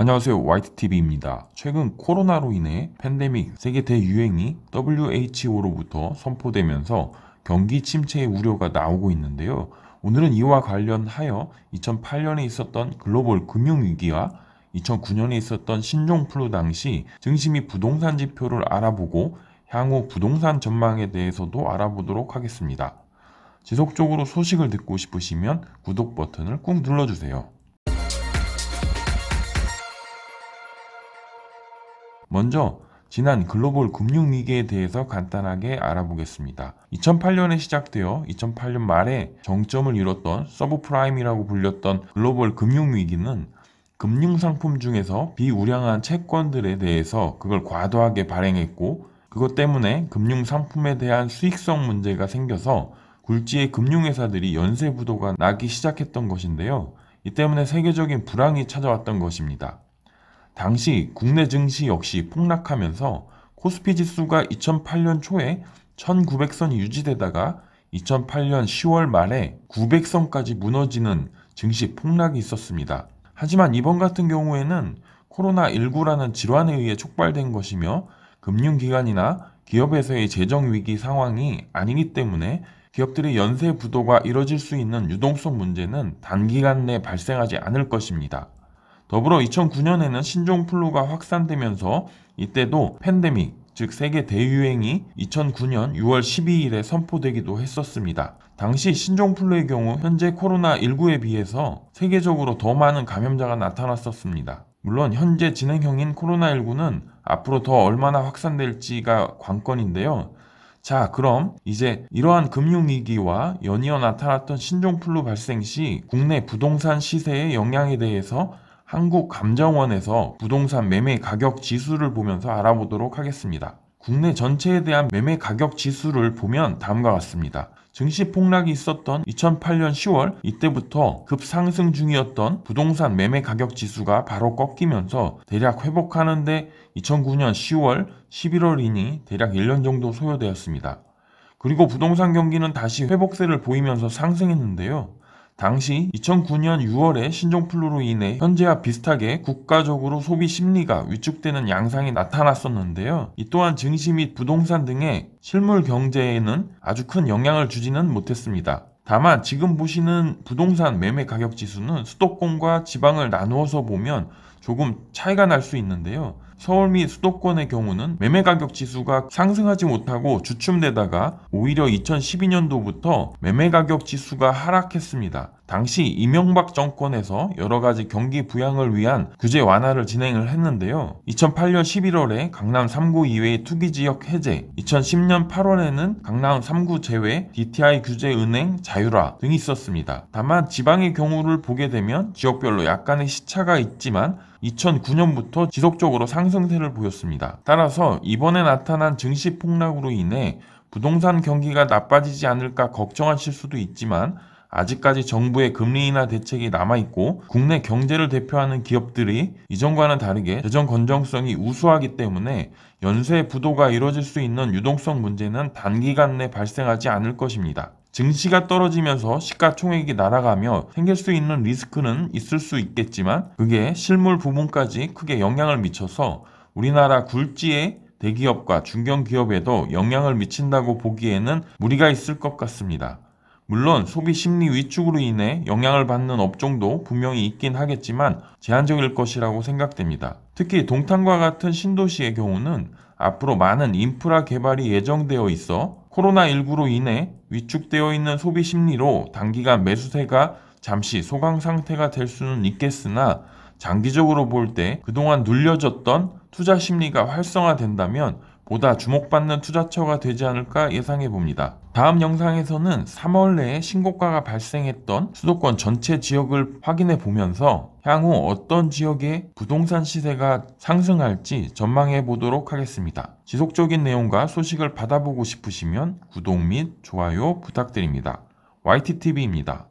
안녕하세요. YTTV입니다. 최근 코로나로 인해 팬데믹 세계 대유행이 WHO로부터 선포되면서 경기 침체의 우려가 나오고 있는데요. 오늘은 이와 관련하여 2008년에 있었던 글로벌 금융위기와 2009년에 있었던 신종플루 당시 증시및 부동산 지표를 알아보고 향후 부동산 전망에 대해서도 알아보도록 하겠습니다. 지속적으로 소식을 듣고 싶으시면 구독 버튼을 꾹 눌러주세요. 먼저 지난 글로벌 금융위기에 대해서 간단하게 알아보겠습니다. 2008년에 시작되어 2008년 말에 정점을 이뤘던 서브프라임이라고 불렸던 글로벌 금융위기는 금융상품 중에서 비우량한 채권들에 대해서 그걸 과도하게 발행했고 그것 때문에 금융상품에 대한 수익성 문제가 생겨서 굴지의 금융회사들이 연쇄 부도가 나기 시작했던 것인데요. 이 때문에 세계적인 불황이 찾아왔던 것입니다. 당시 국내 증시 역시 폭락하면서 코스피 지수가 2008년 초에 1900선이 유지되다가 2008년 10월 말에 900선까지 무너지는 증시 폭락이 있었습니다. 하지만 이번 같은 경우에는 코로나19라는 질환에 의해 촉발된 것이며 금융기관이나 기업에서의 재정위기 상황이 아니기 때문에 기업들의 연쇄 부도가 이뤄질 수 있는 유동성 문제는 단기간 내 발생하지 않을 것입니다. 더불어 2009년에는 신종 플루가 확산되면서 이때도 팬데믹, 즉 세계 대유행이 2009년 6월 12일에 선포되기도 했었습니다. 당시 신종플루의 경우 현재 코로나19에 비해서 세계적으로 더 많은 감염자가 나타났었습니다. 물론 현재 진행형인 코로나19는 앞으로 더 얼마나 확산될지가 관건인데요. 자, 그럼 이제 이러한 금융위기와 연이어 나타났던 신종플루 발생 시 국내 부동산 시세의 영향에 대해서 한국감정원에서 부동산 매매 가격 지수를 보면서 알아보도록 하겠습니다. 국내 전체에 대한 매매 가격 지수를 보면 다음과 같습니다. 증시 폭락이 있었던 2008년 10월 이때부터 급상승 중이었던 부동산 매매 가격 지수가 바로 꺾이면서 대략 회복하는데 2009년 10월, 11월이니 대략 1년 정도 소요되었습니다. 그리고 부동산 경기는 다시 회복세를 보이면서 상승했는데요. 당시 2009년 6월에 신종플루로 인해 현재와 비슷하게 국가적으로 소비 심리가 위축되는 양상이 나타났었는데요. 이 또한 증시 및 부동산 등의 실물 경제에는 아주 큰 영향을 주지는 못했습니다. 다만 지금 보시는 부동산 매매 가격 지수는 수도권과 지방을 나누어서 보면 조금 차이가 날 수 있는데요. 서울 및 수도권의 경우는 매매 가격 지수가 상승하지 못하고 주춤되다가 오히려 2012년도부터 매매 가격 지수가 하락했습니다. 당시 이명박 정권에서 여러 가지 경기 부양을 위한 규제 완화를 진행을 했는데요. 2008년 11월에 강남 3구 이외의 투기 지역 해제, 2010년 8월에는 강남 3구 제외 DTI 규제 은행 자율화 등이 있었습니다. 다만 지방의 경우를 보게 되면 지역별로 약간의 시차가 있지만 2009년부터 지속적으로 상승세를 보였습니다. 따라서 이번에 나타난 증시 폭락으로 인해 부동산 경기가 나빠지지 않을까 걱정하실 수도 있지만 아직까지 정부의 금리 인하 대책이 남아있고 국내 경제를 대표하는 기업들이 이전과는 다르게 재정 건정성이 우수하기 때문에 연쇄 부도가 이뤄질 수 있는 유동성 문제는 단기간 내 발생하지 않을 것입니다. 증시가 떨어지면서 시가총액이 날아가며 생길 수 있는 리스크는 있을 수 있겠지만 그게 실물 부분까지 크게 영향을 미쳐서 우리나라 굴지의 대기업과 중견기업에도 영향을 미친다고 보기에는 무리가 있을 것 같습니다. 물론 소비 심리 위축으로 인해 영향을 받는 업종도 분명히 있긴 하겠지만 제한적일 것이라고 생각됩니다. 특히 동탄과 같은 신도시의 경우는 앞으로 많은 인프라 개발이 예정되어 있어 코로나19로 인해 위축되어 있는 소비 심리로 단기간 매수세가 잠시 소강 상태가 될 수는 있겠으나 장기적으로 볼 때 그동안 눌려졌던 투자 심리가 활성화된다면 보다 주목받는 투자처가 되지 않을까 예상해 봅니다. 다음 영상에서는 3월 내에 신고가가 발생했던 수도권 전체 지역을 확인해 보면서 향후 어떤 지역의 부동산 시세가 상승할지 전망해 보도록 하겠습니다. 지속적인 내용과 소식을 받아보고 싶으시면 구독 및 좋아요 부탁드립니다. YTTV입니다.